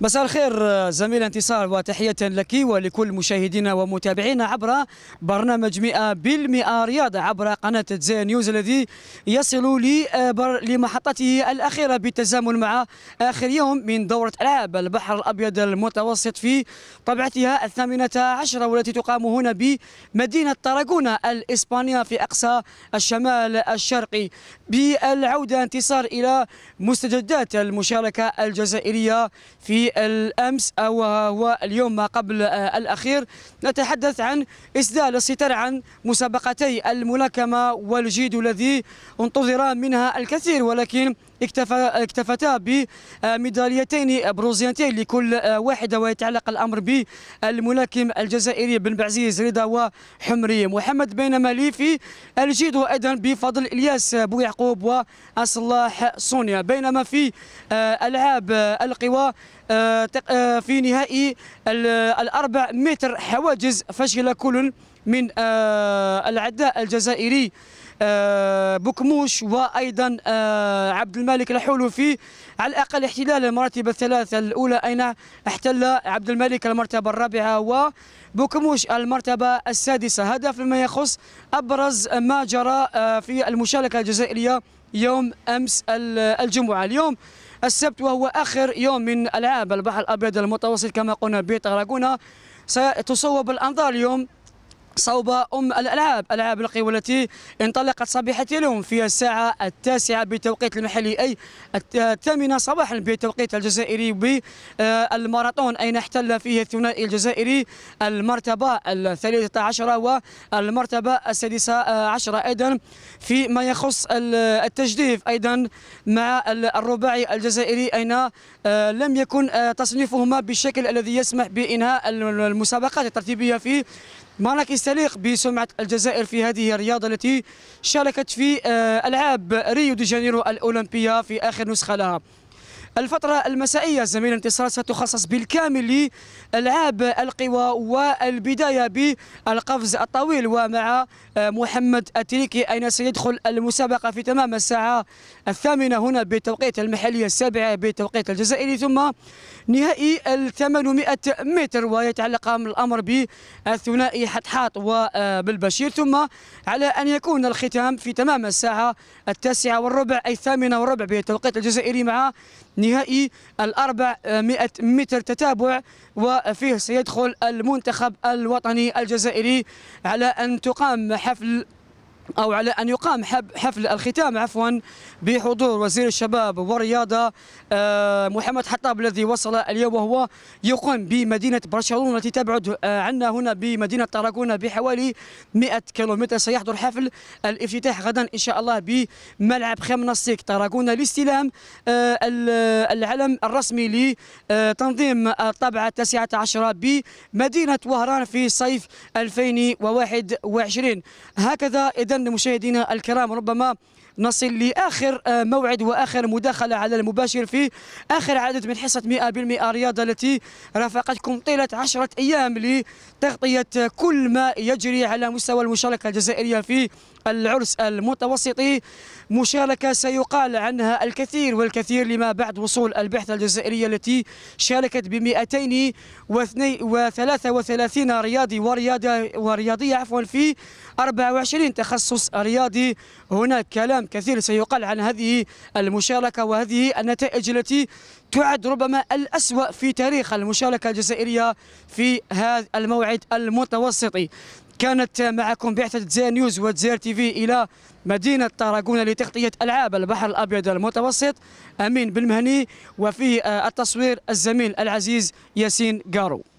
مساء الخير زميل انتصار وتحية لك ولكل مشاهدينا ومتابعينا عبر برنامج 100% رياضة عبر قناة زي نيوز الذي يصل آه، لمحطته الأخيرة بالتزامن مع آخر يوم من دورة ألعاب البحر الأبيض المتوسط في طبعتها الثامنة عشرة والتي تقام هنا بمدينة طراغونا الإسبانية في أقصى الشمال الشرقي بالعودة انتصار إلى مستجدات المشاركة الجزائرية في الأمس أو واليوم اليوم ما قبل آه، الأخير نتحدث عن إسدال الستار عن مسابقتي الملاكمة والجيد الذي انتظر منها الكثير ولكن اكتفتا بميداليتين برونزيتين لكل آه، واحدة ويتعلق الأمر بالملاكم الجزائري بن بعزيز رضا وحمري محمد بينما لي في الجيد أيضا بفضل إلياس آه، بو يعقوب واصلاح صونيا بينما في آه، ألعاب القوى في نهائي الأربع متر حواجز فشل كل من العداء الجزائري آه، بوكموش وايضا آه، عبد الملك الحلفي على الاقل احتلال المراتب الثلاثه الاولى اين احتل عبد الملك المرتبه الرابعه وبوكموش المرتبه السادسه هذا فيما يخص ابرز ما جرى آه، في المشاركه الجزائريه يوم امس الجمعه اليوم السبت وهو اخر يوم من العاب البحر الابيض المتوسط كما قلنا بطرقونه ستصوب الانظار اليوم صوب أم الألعاب ألعاب القوى التي انطلقت صبيحة اليوم في الساعة التاسعة بتوقيت المحلي أي الثامنة صباحا بتوقيت الجزائري بالماراثون آه، أين احتل فيه الثنائي الجزائري المرتبة الثالثة عشرة والمرتبة السادسة آه، عشرة أيضا فيما يخص التجديف أيضا مع الرباعي الجزائري أين آه، لم يكن تصنيفهما بالشكل الذي يسمح بإنهاء المسابقات الترتيبية في مراكش تليق بسمعة الجزائر في هذه الرياضة التي شاركت في آه، ألعاب ريو دي جانيرو الأولمبية في آخر نسخة لها الفترة المسائية زميل انتصار ستخصص بالكامل لألعاب القوى والبداية بالقفز الطويل ومع آه، محمد التريكي أين سيدخل المسابقة في تمام الساعة الثامنة هنا بالتوقيت المحلي السابعة بالتوقيت الجزائري ثم نهائي ال 800 متر ويتعلق الأمر بالثنائي حتحاط وبالبشير ثم على أن يكون الختام في تمام الساعة التاسعة والربع أي الثامنة والربع بالتوقيت الجزائري مع نهائي الأربع مئة متر تتابع وفيه سيدخل المنتخب الوطني الجزائري على أن تقام حفل أو على أن يقام حفل الختام عفوا بحضور وزير الشباب والرياضة آه، محمد حطاب الذي وصل اليوم وهو يقام بمدينة برشلونة التي تبعد آه، عنا هنا بمدينة طرقونة بحوالي 100 كيلومتر سيحضر حفل الافتتاح غدا إن شاء الله بملعب خمنستيك طرقونة لاستلام آه، العلم الرسمي لتنظيم الطبعة التاسعة عشرة بمدينة وهران في صيف 2021 هكذا إذا مشاهدينا الكرام ربما نصل لآخر آه، موعد وآخر مداخلة على المباشر في آخر عدد من حصة 100% رياضة التي رافقتكم طيلة 10 أيام لتغطية كل ما يجري على مستوى المشاركة الجزائرية في العرس المتوسطي مشاركة سيقال عنها الكثير والكثير لما بعد وصول البعثة الجزائرية التي شاركت ب 233 رياضي ورياضة ورياضية عفوا في 24 تخصص رياضي هناك كلام كثير سيقال عن هذه المشاركة وهذه النتائج التي تعد ربما الأسوأ في تاريخ المشاركة الجزائرية في هذا الموعد المتوسطي كانت معكم بعثة جزائر نيوز وزير تي في إلى مدينة طراغونة لتغطية ألعاب البحر الأبيض المتوسط أمين بالمهني وفي التصوير الزميل العزيز ياسين قارو